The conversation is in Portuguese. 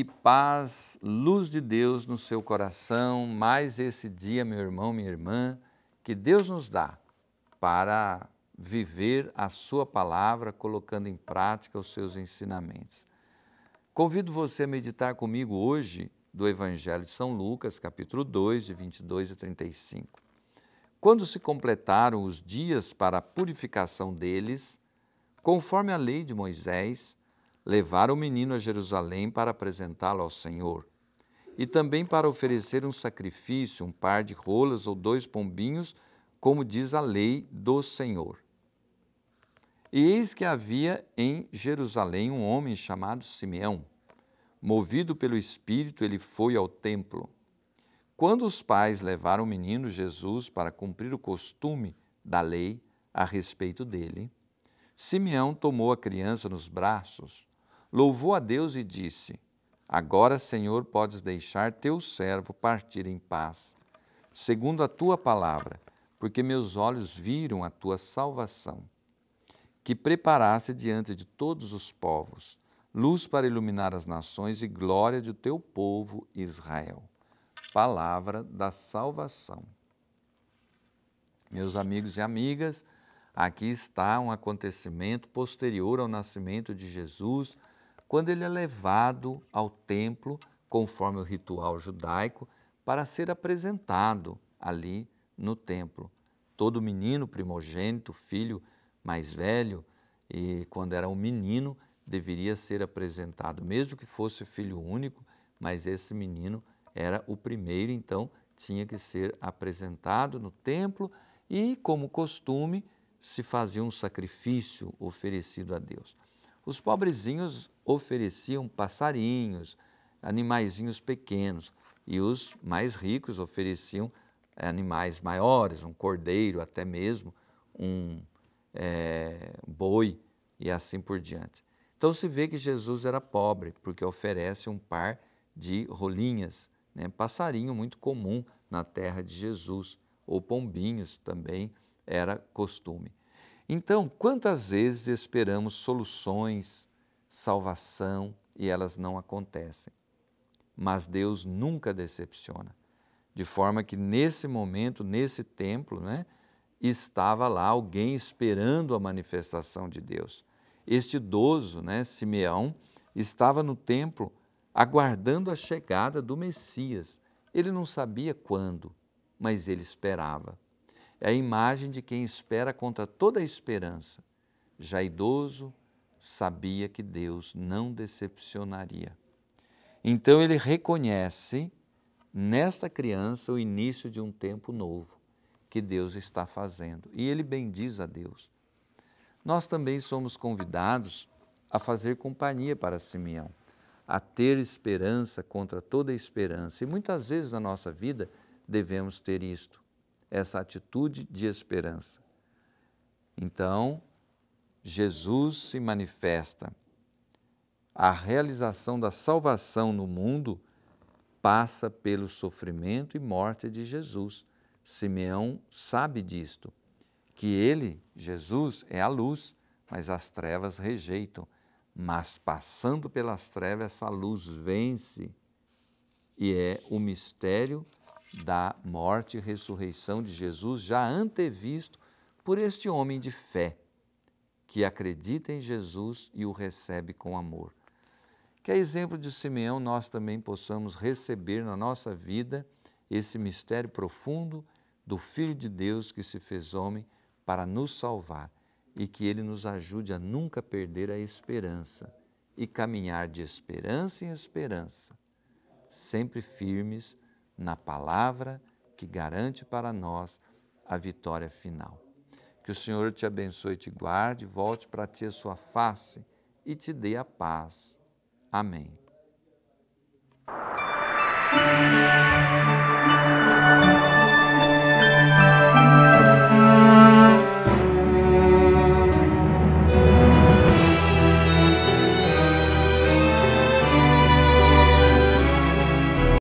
e paz, luz de Deus no seu coração, mais esse dia, meu irmão, minha irmã, que Deus nos dá para viver a sua palavra, colocando em prática os seus ensinamentos. Convido você a meditar comigo hoje do Evangelho de São Lucas, capítulo 2, de 22 a 35. Quando se completaram os dias para a purificação deles, conforme a lei de Moisés, levar o menino a Jerusalém para apresentá-lo ao Senhor, e também para oferecer um sacrifício, um par de rolas ou dois pombinhos, como diz a lei do Senhor. E eis que havia em Jerusalém um homem chamado Simeão. Movido pelo Espírito, ele foi ao templo. Quando os pais levaram o menino Jesus para cumprir o costume da lei a respeito dele, Simeão tomou a criança nos braços louvou a Deus e disse: Agora, Senhor, podes deixar teu servo partir em paz, segundo a tua palavra, porque meus olhos viram a tua salvação, que preparaste diante de todos os povos, luz para iluminar as nações e glória de teu povo Israel. Palavra da salvação. Meus amigos e amigas, aqui está um acontecimento posterior ao nascimento de Jesus quando ele é levado ao templo, conforme o ritual judaico, para ser apresentado ali no templo. Todo menino primogênito, filho mais velho, e quando era um menino, deveria ser apresentado, mesmo que fosse filho único, mas esse menino era o primeiro, então tinha que ser apresentado no templo e, como costume, se fazia um sacrifício oferecido a Deus. Os pobrezinhos ofereciam passarinhos, animaizinhos pequenos, e os mais ricos ofereciam eh, animais maiores, um cordeiro até mesmo, um é, boi e assim por diante. Então se vê que Jesus era pobre, porque oferece um par de rolinhas, né? passarinho muito comum na terra de Jesus, ou pombinhos também era costume. Então, quantas vezes esperamos soluções, salvação e elas não acontecem? Mas Deus nunca decepciona. De forma que nesse momento, nesse templo, né, estava lá alguém esperando a manifestação de Deus. Este idoso, né, Simeão, estava no templo aguardando a chegada do Messias. Ele não sabia quando, mas ele esperava é a imagem de quem espera contra toda a esperança. Já idoso, sabia que Deus não decepcionaria. Então ele reconhece nesta criança o início de um tempo novo que Deus está fazendo. E ele bendiz a Deus. Nós também somos convidados a fazer companhia para Simeão, a ter esperança contra toda esperança. E muitas vezes na nossa vida devemos ter isto essa atitude de esperança. Então, Jesus se manifesta. A realização da salvação no mundo passa pelo sofrimento e morte de Jesus. Simeão sabe disto, que ele, Jesus, é a luz, mas as trevas rejeitam. Mas passando pelas trevas, essa luz vence e é o mistério da morte e ressurreição de Jesus já antevisto por este homem de fé, que acredita em Jesus e o recebe com amor. Que a exemplo de Simeão nós também possamos receber na nossa vida esse mistério profundo do Filho de Deus que se fez homem para nos salvar e que ele nos ajude a nunca perder a esperança e caminhar de esperança em esperança, sempre firmes na palavra que garante para nós a vitória final. Que o Senhor te abençoe e te guarde, volte para ti a sua face e te dê a paz. Amém.